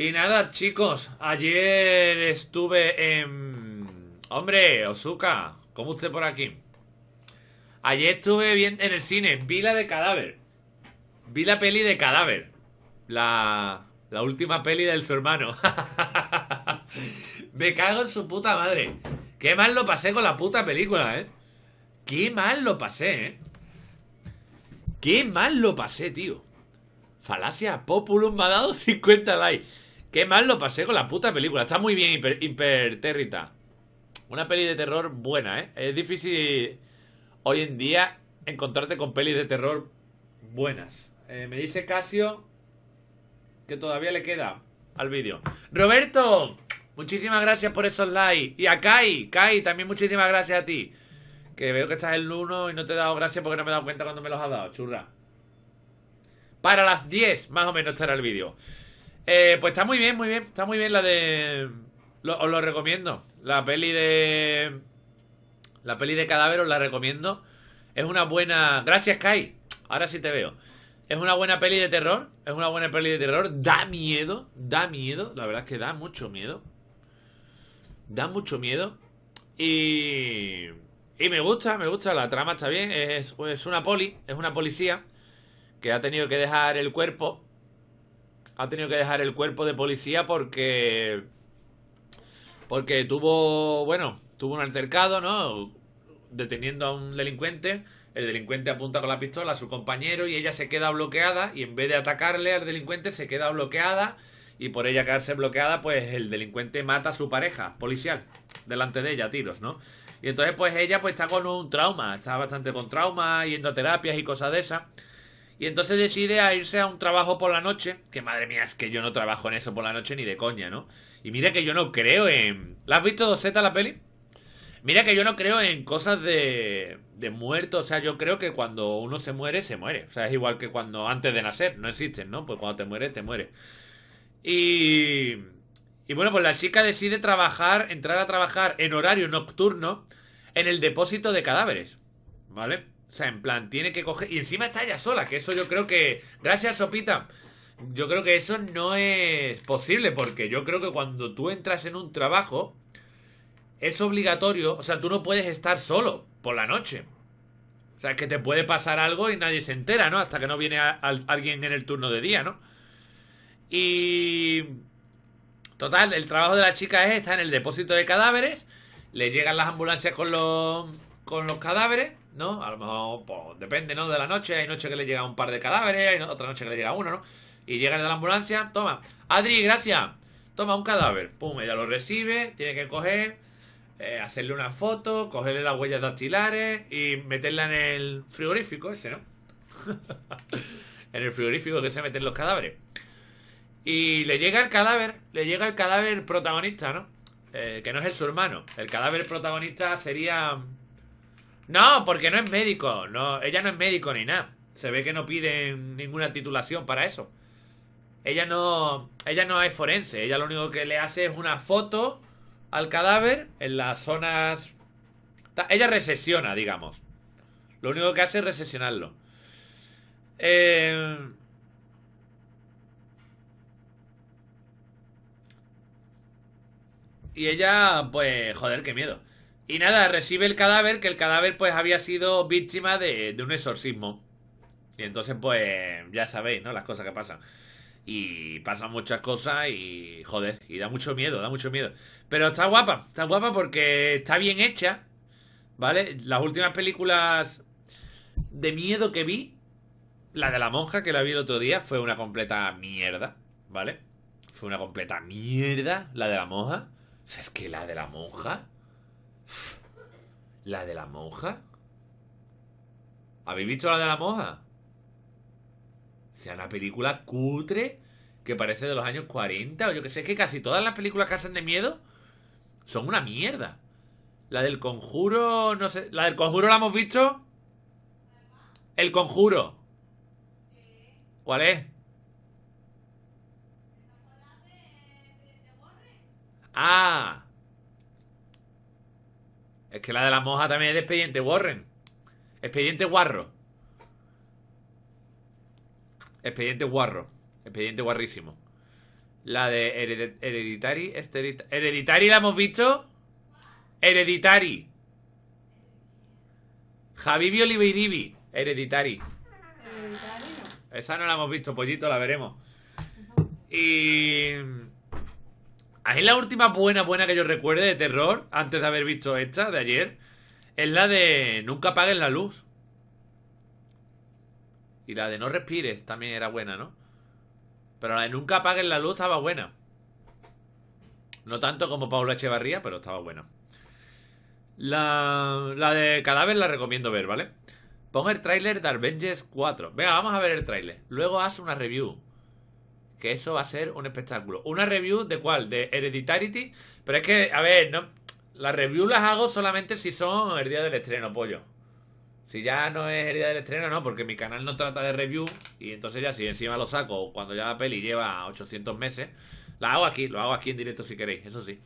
Y nada, chicos, ayer estuve en... Hombre, Osuka, ¿cómo usted por aquí? Ayer estuve bien en el cine, vi la de cadáver. Vi la peli de cadáver. La, la última peli de su hermano. Me cago en su puta madre. Qué mal lo pasé con la puta película, ¿eh? Qué mal lo pasé, ¿eh? Qué mal lo pasé, tío. Falacia Populum me ha dado 50 likes. Qué mal lo pasé con la puta película. Está muy bien hiper, Una peli de terror buena, ¿eh? Es difícil hoy en día encontrarte con pelis de terror buenas. Eh, me dice Casio que todavía le queda al vídeo. Roberto, muchísimas gracias por esos likes. Y a Kai, Kai, también muchísimas gracias a ti. Que veo que estás el 1 y no te he dado gracias porque no me he dado cuenta cuando me los has dado, churra. Para las 10 más o menos estará el vídeo. Eh, pues está muy bien, muy bien. Está muy bien la de... Lo, os lo recomiendo. La peli de... La peli de cadáver os la recomiendo. Es una buena... Gracias, Kai. Ahora sí te veo. Es una buena peli de terror. Es una buena peli de terror. Da miedo. Da miedo. La verdad es que da mucho miedo. Da mucho miedo. Y... Y me gusta, me gusta. La trama está bien. Es, es una poli. Es una policía que ha tenido que dejar el cuerpo ha tenido que dejar el cuerpo de policía porque... Porque tuvo, bueno, tuvo un altercado, ¿no? Deteniendo a un delincuente. El delincuente apunta con la pistola a su compañero y ella se queda bloqueada y en vez de atacarle al delincuente se queda bloqueada y por ella quedarse bloqueada pues el delincuente mata a su pareja policial delante de ella tiros, ¿no? Y entonces pues ella pues está con un trauma, está bastante con trauma, yendo a terapias y cosas de esas. Y entonces decide a irse a un trabajo por la noche, que madre mía, es que yo no trabajo en eso por la noche ni de coña, ¿no? Y mira que yo no creo en... ¿La has visto 2 la peli? Mira que yo no creo en cosas de, muertos, o sea, yo creo que cuando uno se muere, se muere. O sea, es igual que cuando antes de nacer, no existen, ¿no? Pues cuando te mueres, te mueres. Y... Y bueno, pues la chica decide trabajar, entrar a trabajar en horario nocturno en el depósito de cadáveres, ¿vale? O sea, en plan, tiene que coger... Y encima está ella sola, que eso yo creo que... Gracias, Sopita. Yo creo que eso no es posible, porque yo creo que cuando tú entras en un trabajo, es obligatorio, o sea, tú no puedes estar solo por la noche. O sea, es que te puede pasar algo y nadie se entera, ¿no? Hasta que no viene alguien en el turno de día, ¿no? Y... Total, el trabajo de la chica es, está en el depósito de cadáveres, le llegan las ambulancias con los, con los cadáveres, ¿no? A lo mejor, pues, depende, ¿no? De la noche. Hay noche que le llega un par de cadáveres, hay otra noche que le llega uno, ¿no? Y llega el la ambulancia, toma. Adri, gracias. Toma un cadáver. Pum, ella lo recibe, tiene que coger, eh, hacerle una foto, cogerle las huellas dactilares y meterla en el frigorífico ese, ¿no? en el frigorífico que se meten los cadáveres. Y le llega el cadáver, le llega el cadáver protagonista, ¿no? Eh, que no es el su hermano. El cadáver protagonista sería no, porque no es médico. No, ella no es médico ni nada. Se ve que no piden ninguna titulación para eso. Ella no, ella no es forense. Ella lo único que le hace es una foto al cadáver en las zonas... Ella recesiona, digamos. Lo único que hace es recesionarlo eh, Y ella, pues, joder, qué miedo. Y nada, recibe el cadáver, que el cadáver pues había sido víctima de, un exorcismo. Y entonces pues ya sabéis, ¿no? Las cosas que pasan. Y pasan muchas cosas y joder, y da mucho miedo, da mucho miedo. Pero está guapa, está guapa porque está bien hecha, ¿vale? Las últimas películas de miedo que vi, la de la monja que la vi el otro día, fue una completa mierda, ¿vale? Fue una completa mierda la de la monja. O sea, es que la de la monja... ¿La de la monja? ¿Habéis visto la de la monja? O sea, una película cutre que parece de los años 40 o yo que sé, que casi todas las películas que hacen de miedo son una mierda. La del conjuro, no sé, la del conjuro la hemos visto. El conjuro. ¿Cuál es? Ah. Es que la de la moja también es de expediente Warren. Expediente guarro. Expediente guarro. Expediente Guarrísimo. La de hereditari, Hereditary. hereditari la hemos visto. Hereditary. Javi Oliveiribi. Hereditary. Esa no la hemos visto, pollito, la veremos. Y... Ahí la última buena, buena que yo recuerde de terror, antes de haber visto esta de ayer, es la de nunca apaguen la luz. Y la de no respires también era buena, ¿no? Pero la de nunca apaguen la luz estaba buena. No tanto como Paula Echevarría, pero estaba buena. La, de cadáver la recomiendo ver, ¿vale? Pon el tráiler de Avengers 4. Venga, vamos a ver el tráiler. Luego haz una review que eso va a ser un espectáculo. Una review de cuál? De Hereditarity. Pero es que, a ver, no, las reviews las hago solamente si son el día del estreno, pollo. Si ya no es el día del estreno, no, porque mi canal no trata de review. Y entonces ya si encima lo saco cuando ya la peli lleva 800 meses, la hago aquí, lo hago aquí en directo si queréis, eso sí.